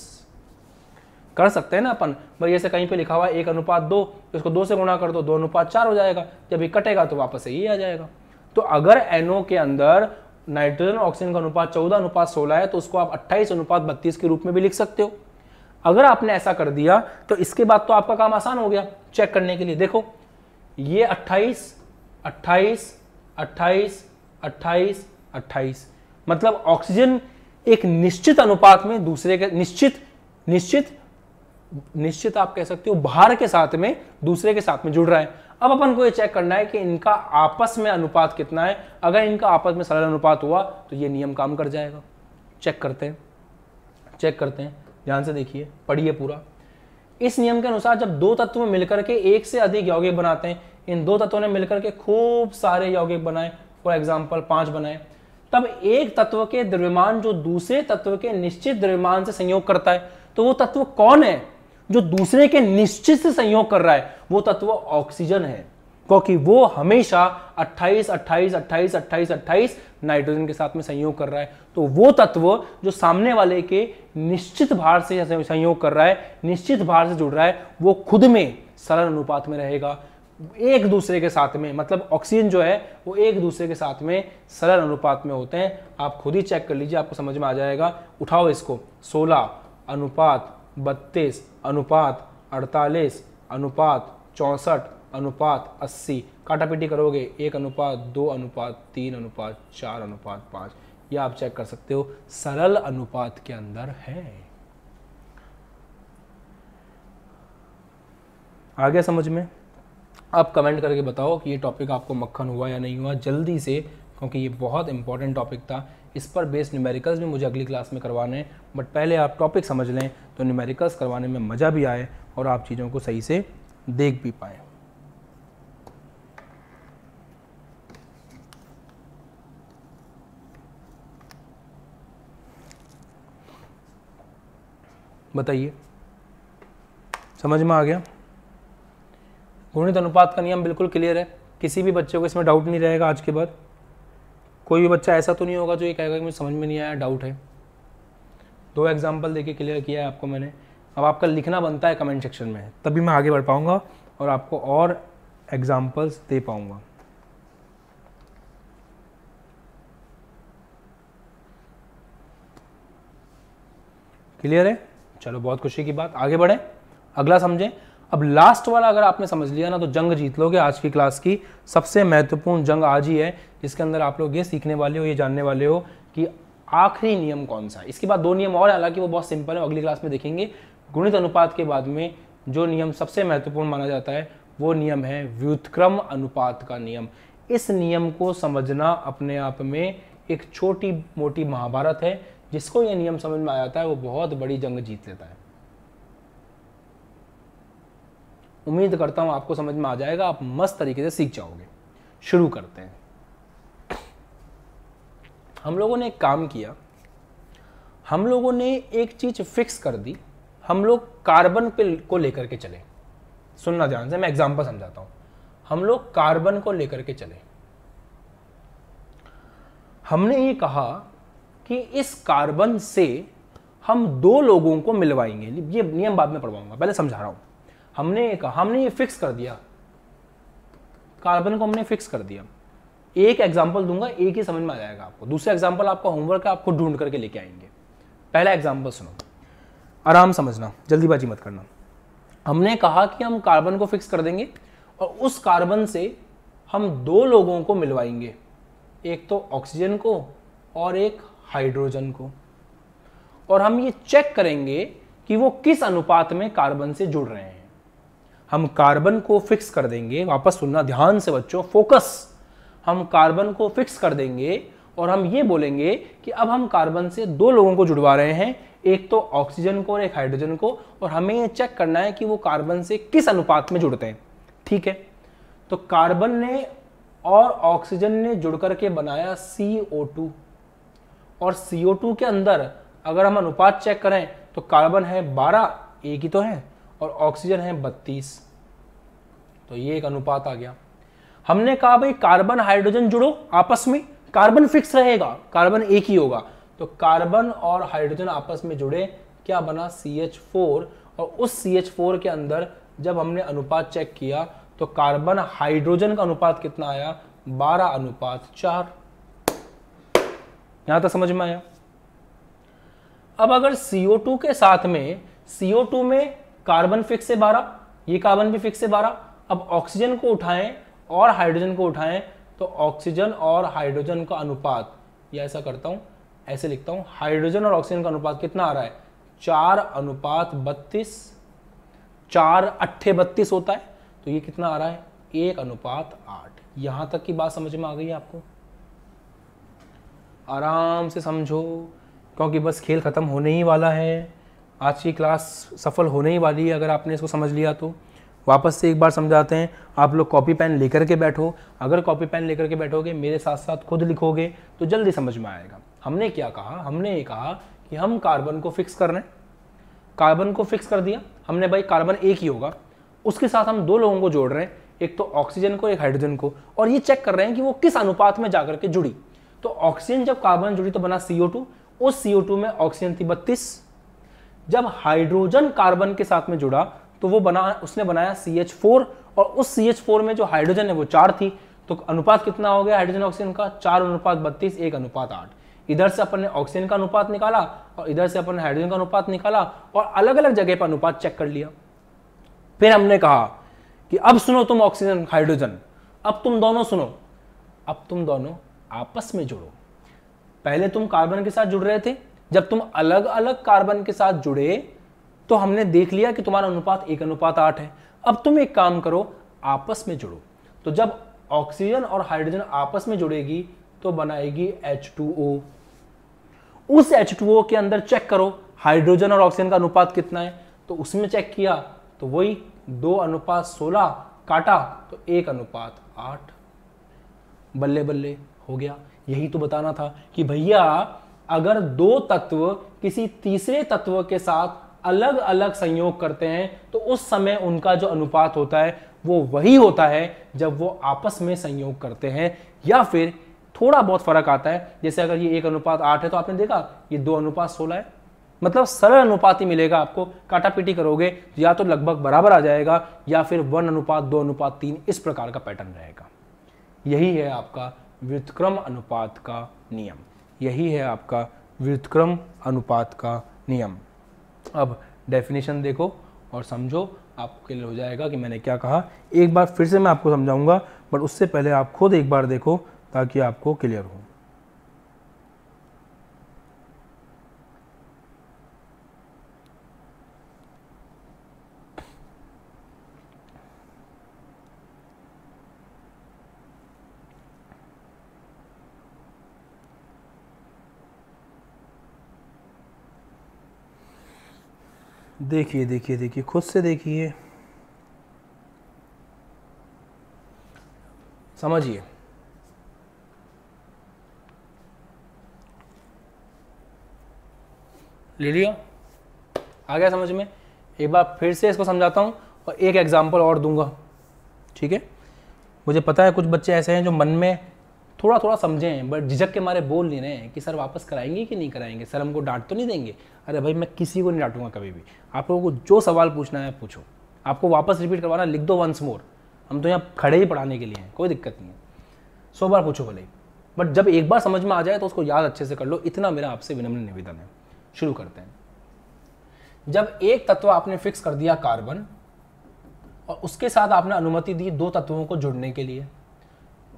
कर सकते हैं ना अपन भाई ऐसे कहीं पे लिखा हुआ है एक अनुपात दो तो इसको दो से गुणा कर दो दो अनुपात चार हो जाएगा जब ये कटेगा तो वापस यही आ जाएगा तो अगर एनओ के अंदर नाइट्रोजन ऑक्सीजन का अनुपात चौदह अनुपात सोलह है तो उसको आप अट्ठाईस अनुपात बत्तीस के रूप में भी लिख सकते हो अगर आपने ऐसा कर दिया तो इसके बाद तो आपका काम आसान हो गया चेक करने के लिए देखो ये 28 28 28 28 28 मतलब ऑक्सीजन एक निश्चित अनुपात में दूसरे के निश्चित निश्चित निश्चित आप कह सकते हो बाहर के साथ में दूसरे के साथ में जुड़ रहा है अब अपन को ये चेक करना है कि इनका आपस में अनुपात कितना है अगर इनका आपस में सरल अनुपात हुआ तो ये नियम काम कर जाएगा चेक करते हैं चेक करते हैं ध्यान से देखिए पढ़िए पूरा इस नियम के अनुसार जब दो तत्व मिलकर के एक से अधिक यौगिक बनाते हैं इन दो तत्वों ने मिलकर के खूब सारे यौगिक बनाए फॉर एग्जाम्पल पांच बनाए तब एक तत्व के द्रव्यमान जो दूसरे तत्व के निश्चित द्रव्यमान से संयोग करता है तो वो तत्व कौन है जो दूसरे के निश्चित से संयोग कर रहा है वो तत्व ऑक्सीजन है क्योंकि वो हमेशा 28 28 28 28 28 नाइट्रोजन के साथ में संयोग कर रहा है तो वो तत्व जो सामने वाले के निश्चित भार से संयोग कर रहा है निश्चित भार से जुड़ रहा है वो खुद में सरल अनुपात में रहेगा एक दूसरे के साथ में मतलब ऑक्सीजन जो है वो एक दूसरे के साथ में सरल अनुपात में होते हैं आप खुद ही चेक कर लीजिए आपको समझ में आ जाएगा उठाओ इसको 16 अनुपात 32 अनुपात 48 अनुपात चौंसठ अनुपात 80 काटापिटी करोगे एक अनुपात दो अनुपात तीन अनुपात चार अनुपात पाँच यह आप चेक कर सकते हो सरल अनुपात के अंदर है आ गया समझ में आप कमेंट करके बताओ कि ये टॉपिक आपको मक्खन हुआ या नहीं हुआ जल्दी से क्योंकि ये बहुत इंपॉर्टेंट टॉपिक था इस पर बेस्ड न्यूमेरिकल्स भी मुझे अगली क्लास में करवाने हैं बट पहले आप टॉपिक समझ लें तो न्यूमेरिकल्स करवाने में मज़ा भी आए और आप चीज़ों को सही से देख भी पाएँ बताइए समझ में आ गया गुणित अनुपात का नियम बिल्कुल क्लियर है किसी भी बच्चे को इसमें डाउट नहीं रहेगा आज के बाद कोई भी बच्चा ऐसा तो नहीं होगा जो ये कहेगा कि मुझे समझ में नहीं आया डाउट है दो एग्जाम्पल देके क्लियर किया है आपको मैंने अब आपका लिखना बनता है कमेंट सेक्शन में तभी मैं आगे बढ़ पाऊंगा और आपको और एग्जाम्पल्स दे पाऊंगा क्लियर है चलो बहुत खुशी की बात आगे बढ़े अगला समझे अब लास्ट वाला अगर आपने समझ लिया ना तो जंग जीत लोगे आज की क्लास की सबसे महत्वपूर्ण जंग आज ही है जिसके अंदर आप लोग ये सीखने वाले हो ये जानने वाले हो कि आखिरी नियम कौन सा है इसके बाद दो नियम और हालांकि वो बहुत सिंपल है अगली क्लास में देखेंगे गुणित अनुपात के बाद में जो नियम सबसे महत्वपूर्ण माना जाता है वो नियम है व्युतक्रम अनुपात का नियम इस नियम को समझना अपने आप में एक छोटी मोटी महाभारत है जिसको ये नियम समझ में आ जाता है वो बहुत बड़ी जंग जीत लेता है उम्मीद करता हूं आपको समझ में आ जाएगा आप मस्त तरीके से सीख जाओगे शुरू करते हैं हम लोगों ने एक काम किया हम लोगों ने एक चीज़ फिक्स कर दी हम लोग कार्बन पे को लेकर के चले सुनना ध्यान से मैं एग्जाम्पल समझाता हूं हम लोग कार्बन को लेकर के चले हमने ये कहा कि इस कार्बन से हम दो लोगों को मिलवाएंगे ये नियम बाद में पढ़वाऊंगा पहले समझा रहा हूं हमने कहा हमने ये फिक्स कर दिया कार्बन को हमने फिक्स कर दिया एक एग्जाम्पल दूंगा एक ही समझ में आ जाएगा आपको दूसरा एग्जाम्पल आपका होमवर्क है आपको ढूंढ करके लेके आएंगे पहला एग्जाम्पल सुनो आराम समझना जल्दीबाजी मत करना हमने कहा कि हम कार्बन को फिक्स कर देंगे और उस कार्बन से हम दो लोगों को मिलवाएंगे एक तो ऑक्सीजन को और एक हाइड्रोजन को और हम ये चेक करेंगे कि वो किस अनुपात में कार्बन से जुड़ रहे हैं हम कार्बन को फिक्स कर देंगे वापस सुनना ध्यान से बच्चों फोकस हम कार्बन को फिक्स कर देंगे और हम ये बोलेंगे कि अब हम कार्बन से दो लोगों को जुड़वा रहे हैं एक तो ऑक्सीजन को और एक हाइड्रोजन को और हमें ये चेक करना है कि वो कार्बन से किस अनुपात में जुड़ते हैं ठीक है तो कार्बन ने और ऑक्सीजन ने जुड़ करके बनाया सी ओ टू और CO2 के अंदर अगर हम अनुपात चेक करें तो कार्बन है 12 एक ही तो है और ऑक्सीजन है 32 तो ये एक अनुपात आ गया हमने कहा भाई कार्बन हाइड्रोजन जुड़ो आपस में कार्बन फिक्स रहेगा कार्बन एक ही होगा तो कार्बन और हाइड्रोजन आपस में जुड़े क्या बना सी और उस सी के अंदर जब हमने अनुपात चेक किया तो कार्बन हाइड्रोजन का अनुपात कितना आया 12 अनुपात चार यहां तक समझ में आया अब अगर CO2 के साथ में CO2 में कार्बन फिक्स से बारह ये कार्बन भी फिक्स से बारह अब ऑक्सीजन को उठाएं और हाइड्रोजन को उठाएं तो ऑक्सीजन और हाइड्रोजन का अनुपात ये ऐसा करता हूं ऐसे लिखता हूं हाइड्रोजन और ऑक्सीजन का अनुपात कितना आ रहा है चार अनुपात बत्तीस चार अट्ठे बत्तीस होता है तो ये कितना आ रहा है एक अनुपात आठ यहां तक की बात समझ में आ गई आपको आराम से समझो क्योंकि बस खेल ख़त्म होने ही वाला है आज की क्लास सफल होने ही वाली है अगर आपने इसको समझ लिया तो वापस से एक बार समझाते हैं आप लोग कॉपी पेन लेकर के बैठो अगर कॉपी पेन लेकर के बैठोगे मेरे साथ साथ खुद लिखोगे तो जल्दी समझ में आएगा हमने क्या कहा हमने ये कहा कि हम कार्बन को फिक्स कर रहे हैं कार्बन को फिक्स कर दिया हमने भाई कार्बन एक ही होगा उसके साथ हम दो लोगों को जोड़ रहे हैं एक तो ऑक्सीजन को एक हाइड्रोजन को और ये चेक कर रहे हैं कि वो किस अनुपात में जाकर के जुड़ी तो ऑक्सीजन जब कार्बन जुड़ी तो बना सीओ उस CO2 में ऑक्सीजन थी बत्तीस जब हाइड्रोजन कार्बन के साथ में जुड़ा तो वो बना उसने बनाया CH4 और उस CH4 में जो हाइड्रोजन है वो चार थी तो अनुपात कितना हो गया हाइड्रोजन ऑक्सीजन का चार अनुपात बत्तीस एक अनुपात आठ इधर से अपन ने ऑक्सीजन का अनुपात निकाला और इधर से अपन ने हाइड्रोजन का अनुपात निकाला और अलग अलग जगह पर अनुपात चेक कर लिया फिर हमने कहा कि अब सुनो तुम ऑक्सीजन हाइड्रोजन अब तुम दोनों सुनो अब तुम दोनों आपस में जुड़ो पहले तुम कार्बन के साथ जुड़ रहे थे जब तुम अलग अलग कार्बन के साथ जुड़े तो हमने देख लिया कि तुम्हारा अनुपात एक अनुपात आठ है अब तुम एक काम करो आपस में जुड़ो तो जब ऑक्सीजन और हाइड्रोजन आपस में जुड़ेगी तो बनाएगी H2O उस H2O के अंदर चेक करो हाइड्रोजन और ऑक्सीजन का अनुपात कितना है तो उसमें चेक किया तो वही दो अनुपात सोलह काटा तो एक अनुपात आठ बल्ले बल्ले हो गया यही तो बताना था कि भैया अगर दो तत्व किसी तीसरे तत्व के साथ अलग अलग संयोग करते हैं तो उस समय उनका जो अनुपात होता है वो वही होता है जब वो आपस में संयोग करते हैं या फिर थोड़ा बहुत फर्क आता है जैसे अगर ये एक अनुपात आठ है तो आपने देखा ये दो अनुपात सोलह है मतलब सरल अनुपात ही मिलेगा आपको काटापीटी करोगे या तो लगभग बराबर आ जाएगा या फिर वन अनुपात दो अनुपात तीन इस प्रकार का पैटर्न रहेगा यही है आपका व्युतक्रम अनुपात का नियम यही है आपका व्युतक्रम अनुपात का नियम अब डेफिनेशन देखो और समझो आपको क्लियर हो जाएगा कि मैंने क्या कहा एक बार फिर से मैं आपको समझाऊंगा बट उससे पहले आप खुद एक बार देखो ताकि आपको क्लियर हो देखिए देखिए देखिए खुद से देखिए समझिए ले लिया आ गया समझ में एक बार फिर से इसको समझाता हूँ और एक एग्जाम्पल और दूंगा ठीक है मुझे पता है कुछ बच्चे ऐसे हैं जो मन में थोड़ा थोड़ा समझें बट झिझक के मारे बोल नहीं रहे हैं कि सर वापस कराएंगे कि नहीं कराएंगे सर हमको डांट तो नहीं देंगे अरे भाई मैं किसी को नहीं डांटूंगा कभी भी आप लोगों को जो सवाल पूछना है पूछो आपको वापस रिपीट करवाना लिख दो वंस मोर हम तो यहाँ खड़े ही पढ़ाने के लिए हैं कोई दिक्कत नहीं है सौ बार पूछो भले बट जब एक बार समझ में आ जाए तो उसको याद अच्छे से कर लो इतना मेरा आपसे विनम्र निवेदन है शुरू करते हैं जब एक तत्व आपने फिक्स कर दिया कार्बन और उसके साथ आपने अनुमति दी दो तत्वों को जुड़ने के लिए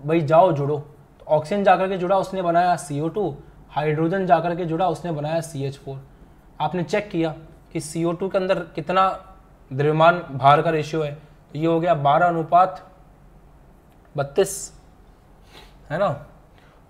भाई जाओ जुड़ो तो ऑक्सीजन जाकर के जुड़ा उसने बनाया सी ओ टू हाइड्रोजन जाकर के जुड़ा उसने बनाया सी एच फोर आपने चेक किया कि सी ओ टू के अंदर कितना द्रव्यमान भार का रेशियो है तो ये हो गया बारह अनुपात बत्तीस है ना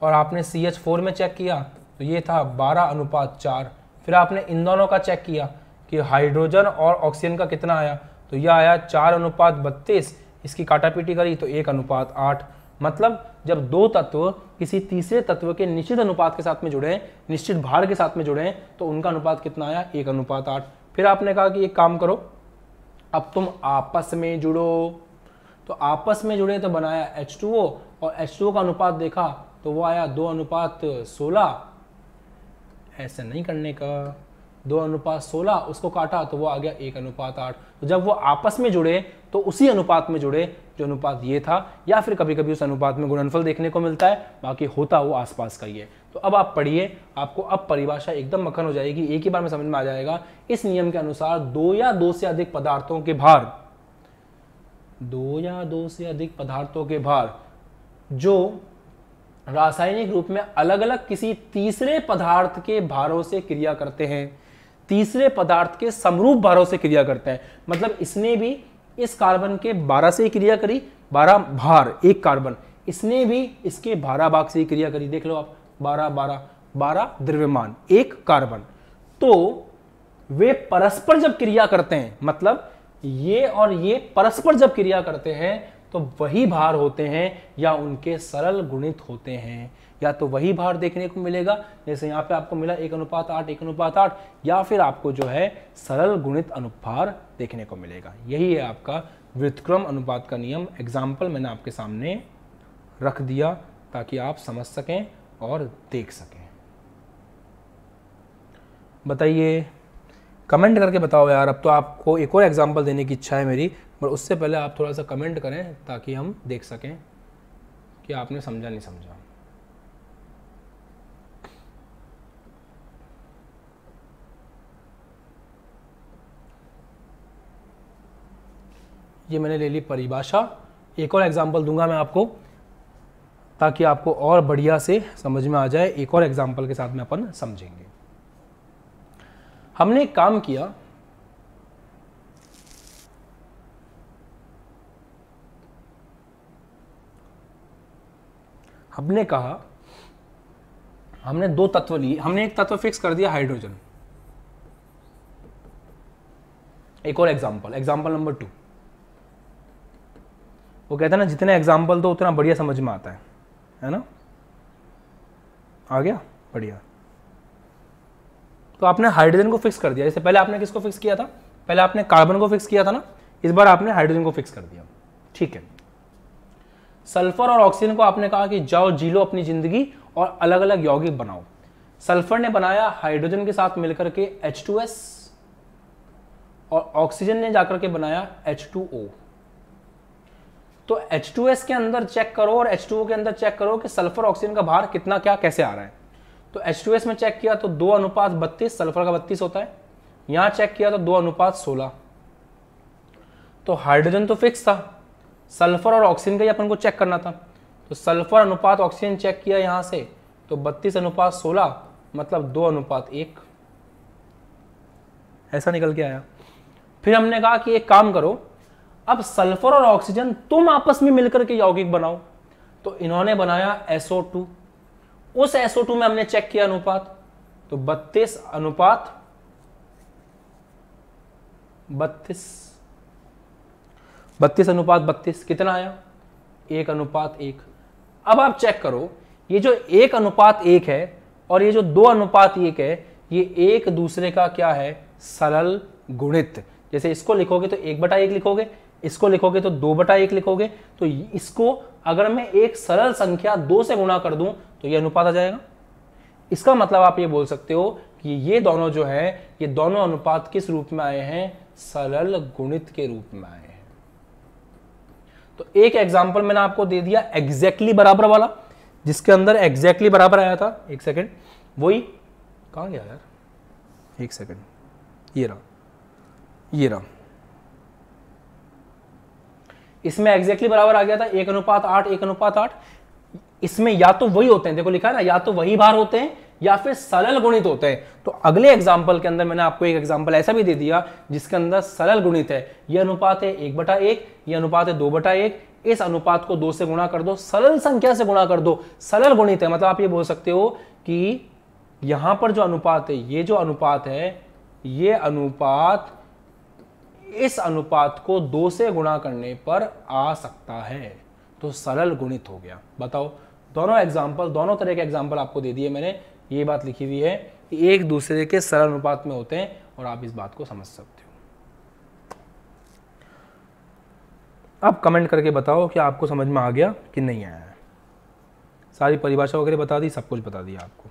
और आपने सी एच फोर में चेक किया तो ये था बारह अनुपात चार फिर आपने इन दोनों का चेक किया कि हाइड्रोजन और ऑक्सीजन का कितना आया तो यह आया चार अनुपात बत्तीस इसकी काटापीटी करी तो एक अनुपात आठ मतलब जब दो तत्व किसी तीसरे तत्व के निश्चित अनुपात के साथ में जुड़े हैं निश्चित भार के साथ में जुड़े हैं तो उनका अनुपात कितना आया एक अनुपात आठ फिर आपने कहा कि एक काम करो अब तुम आपस में जुड़ो तो आपस में जुड़े तो बनाया एच और एच का अनुपात देखा तो वो आया दो अनुपात सोलह ऐसे नहीं करने का दो अनुपात सोलह उसको काटा तो वो आ गया एक अनुपात आठ तो जब वो आपस में जुड़े तो उसी अनुपात में जुड़े जो अनुपात ये था या फिर कभी कभी उस अनुपात में गुणनफल देखने को मिलता है बाकी होता वो आसपास का ही है तो अब आप पढ़िए आपको अब परिभाषा एकदम मक्खन हो जाएगी एक ही बार में समझ में आ जाएगा इस नियम के अनुसार दो या दो से अधिक पदार्थों के भार दो या दो से अधिक पदार्थों के भार जो रासायनिक रूप में अलग अलग किसी तीसरे पदार्थ के भारों से क्रिया करते हैं तीसरे पदार्थ के समरूप भारों से क्रिया करते हैं मतलब इसने भी इस कार्बन के 12 से ही क्रिया करी 12 भार एक कार्बन इसने भी इसके 12 भाग से ही क्रिया करी देख लो आप 12 12 12 द्रव्यमान एक कार्बन तो वे परस्पर जब क्रिया करते हैं मतलब ये और ये परस्पर जब क्रिया करते हैं तो वही भार होते हैं या उनके सरल गुणित होते हैं या तो वही भार देखने को मिलेगा जैसे यहाँ पे आपको मिला एक अनुपात आठ एक अनुपात आठ या फिर आपको जो है सरल गुणित अनुपार देखने को मिलेगा यही है आपका व्युतक्रम अनुपात का नियम एग्जाम्पल मैंने आपके सामने रख दिया ताकि आप समझ सकें और देख सकें बताइए कमेंट करके बताओ यार अब तो आपको एक और एग्जाम्पल देने की इच्छा है मेरी पर उससे पहले आप थोड़ा सा कमेंट करें ताकि हम देख सकें कि आपने समझा नहीं समझा ये मैंने ले ली परिभाषा एक और एग्जाम्पल दूंगा मैं आपको ताकि आपको और बढ़िया से समझ में आ जाए एक और एग्जाम्पल के साथ में अपन समझेंगे हमने काम किया हमने कहा हमने दो तत्व लिए हमने एक तत्व फिक्स कर दिया हाइड्रोजन एक और एग्जाम्पल एग्जाम्पल नंबर टू वो कहते हैं ना जितने एग्जाम्पल दो उतना बढ़िया समझ में आता है है ना आ गया बढ़िया तो आपने हाइड्रोजन को फिक्स कर दिया इससे पहले आपने किसको फिक्स किया था पहले आपने कार्बन को फिक्स किया था ना इस बार आपने हाइड्रोजन को फिक्स कर दिया ठीक है सल्फर और ऑक्सीजन को आपने कहा कि जाओ जी लो अपनी जिंदगी और अलग अलग यौगिक बनाओ सल्फर ने बनाया हाइड्रोजन के साथ मिलकर के H2S और ऑक्सीजन ने जाकर के बनाया H2O टू तो H2S के अंदर चेक करो और H2O के अंदर चेक करो कि सल्फर ऑक्सीजन का भार कितना क्या कैसे आ रहा है तो H2S में चेक किया तो दो अनुपात बत्तीस सल्फर का बत्तीस होता है यहां चेक किया तो दो अनुपात सोलह तो हाइड्रोजन तो फिक्स था सल्फर और ऑक्सीजन का ही अपन को चेक करना था तो सल्फर अनुपात ऑक्सीजन चेक किया यहां से तो बत्तीस अनुपात सोलह मतलब दो अनुपात एक ऐसा निकल के आया फिर हमने कहा कि एक काम करो अब सल्फर और ऑक्सीजन तुम आपस में मिलकर के यौगिक बनाओ तो इन्होंने बनाया SO2 उस SO2 में हमने चेक किया अनुपात तो 32 अनुपात 32 32 अनुपात 32 कितना आया एक अनुपात एक अब आप चेक करो ये जो एक अनुपात एक है और ये जो दो अनुपात एक है ये एक दूसरे का क्या है सरल गुणित जैसे इसको लिखोगे तो एक बटा एक लिखोगे इसको लिखोगे तो दो बटा एक लिखोगे तो इसको अगर मैं एक सरल संख्या दो से गुणा कर दूं तो ये अनुपात आ जाएगा इसका मतलब आप ये बोल सकते हो कि ये दोनों जो है ये दोनों अनुपात किस रूप में आए हैं सरल गुणित के रूप में आए हैं तो एक एग्जाम्पल मैंने आपको दे दिया एग्जैक्टली बराबर वाला जिसके अंदर एग्जैक्टली बराबर आया था एक सेकेंड वही कहा गया यार एक सेकेंड ये रहा ये रहा इसमें एग्जैक्टली बराबर आ गया था एक अनुपात आठ एक अनुपात आठ इसमें या तो वही होते हैं देखो लिखा है ना या तो वही भार होते हैं या फिर सरल गुणित होते हैं तो अगले एग्जाम्पल के अंदर मैंने आपको एक एग्जाम्पल ऐसा भी दे दिया जिसके अंदर सरल गुणित है यह अनुपात है एक बटा एक यह अनुपात है दो बटा एक इस अनुपात को दो से गुणा कर दो सरल संख्या से गुणा कर दो सरल गुणित है मतलब आप ये बोल सकते हो कि यहां पर जो अनुपात है ये जो अनुपात है ये अनुपात इस अनुपात को दो से गुणा करने पर आ सकता है तो सरल गुणित हो गया बताओ दोनों एग्जाम्पल दोनों तरह के एग्जाम्पल आपको दे दिए मैंने ये बात लिखी हुई है कि एक दूसरे के सरल अनुपात में होते हैं और आप इस बात को समझ सकते हो अब कमेंट करके बताओ कि आपको समझ में आ गया कि नहीं आया सारी परिभाषा वगैरह बता दी सब कुछ बता दिया आपको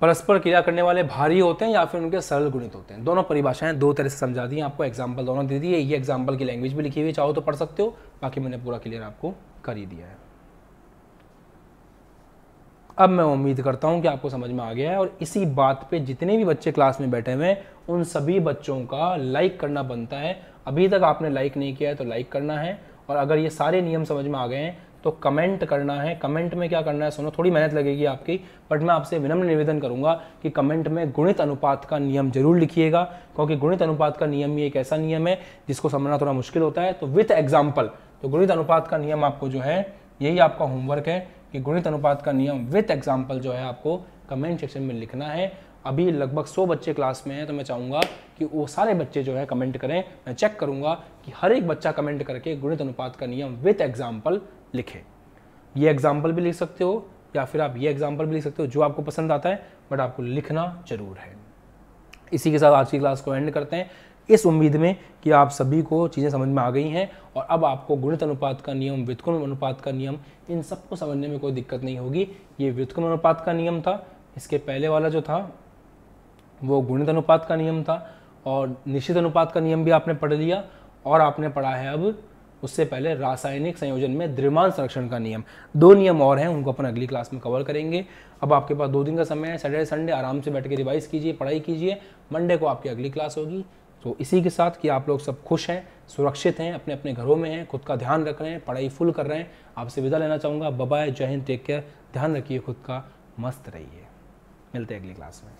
परस्पर क्रिया करने वाले भारी होते हैं या फिर उनके सरल गुणित होते हैं दोनों परिभाषाएं दो तरह से समझा दी आपको एग्जाम्पल दोनों दे दिए ये एग्जाम्पल की लैंग्वेज भी लिखी हुई चाहो तो पढ़ सकते हो बाकी मैंने पूरा क्लियर आपको कर ही दिया है अब मैं उम्मीद करता हूं कि आपको समझ में आ गया है और इसी बात पे जितने भी बच्चे क्लास में बैठे हुए हैं उन सभी बच्चों का लाइक करना बनता है अभी तक आपने लाइक नहीं किया है तो लाइक करना है और अगर ये सारे नियम समझ में आ गए हैं तो कमेंट करना है कमेंट में क्या करना है सुनो थोड़ी मेहनत लगेगी आपकी बट मैं आपसे विनम्र निवेदन करूंगा कि कमेंट में गुणित अनुपात का नियम जरूर लिखिएगा क्योंकि गुणित अनुपात का नियम ये एक ऐसा नियम है जिसको समझना थोड़ा मुश्किल होता है तो विथ एग्जाम्पल तो गुणित अनुपात का नियम आपको जो है यही आपका होमवर्क है कि गुणित अनुपात का नियम विथ एग्जाम्पल जो है आपको कमेंट सेक्शन में लिखना है अभी लगभग 100 बच्चे क्लास में हैं तो मैं चाहूँगा कि वो सारे बच्चे जो है कमेंट करें मैं चेक करूँगा कि हर एक बच्चा कमेंट करके गुणित अनुपात का नियम विथ एग्जाम्पल लिखें ये एग्जाम्पल भी लिख सकते हो या फिर आप ये एग्जाम्पल भी लिख सकते हो जो आपको पसंद आता है बट आपको लिखना जरूर है इसी के साथ आज की क्लास को एंड करते हैं इस उम्मीद में कि आप सभी को चीज़ें समझ में आ गई हैं और अब आपको गुणित अनुपात का नियम व्युत्क्रम अनुपात का नियम इन सबको समझने में कोई दिक्कत नहीं होगी ये व्युत्क्रम अनुपात का नियम था इसके पहले वाला जो था वो गुणित अनुपात का नियम था और निश्चित अनुपात का नियम भी आपने पढ़ लिया और आपने पढ़ा है अब उससे पहले रासायनिक संयोजन में द्रव्यमान संरक्षण का नियम दो नियम और हैं उनको अपन अगली क्लास में कवर करेंगे अब आपके पास दो दिन का समय है सैटरडे संडे आराम से बैठ के रिवाइज कीजिए पढ़ाई कीजिए मंडे को आपकी अगली क्लास होगी तो इसी के साथ कि आप लोग सब खुश हैं सुरक्षित हैं अपने अपने घरों में हैं खुद का ध्यान रख रहे हैं पढ़ाई फुल कर रहे हैं आपसे विदा लेना चाहूँगा बबाए जय हिंद टेक केयर ध्यान रखिए खुद का मस्त रहिए मिलते हैं अगली क्लास में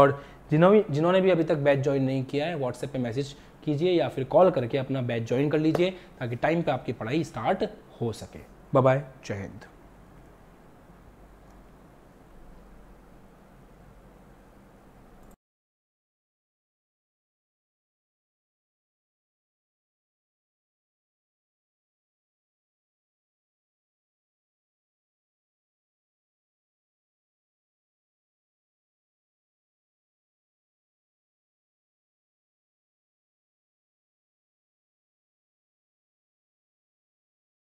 और जिन्होंने जिन्होंने भी अभी तक बैच ज्वाइन नहीं किया है व्हाट्सएप पे मैसेज कीजिए या फिर कॉल करके अपना बैच ज्वाइन कर लीजिए ताकि टाइम पर आपकी पढ़ाई स्टार्ट हो सके बाय जय हिंद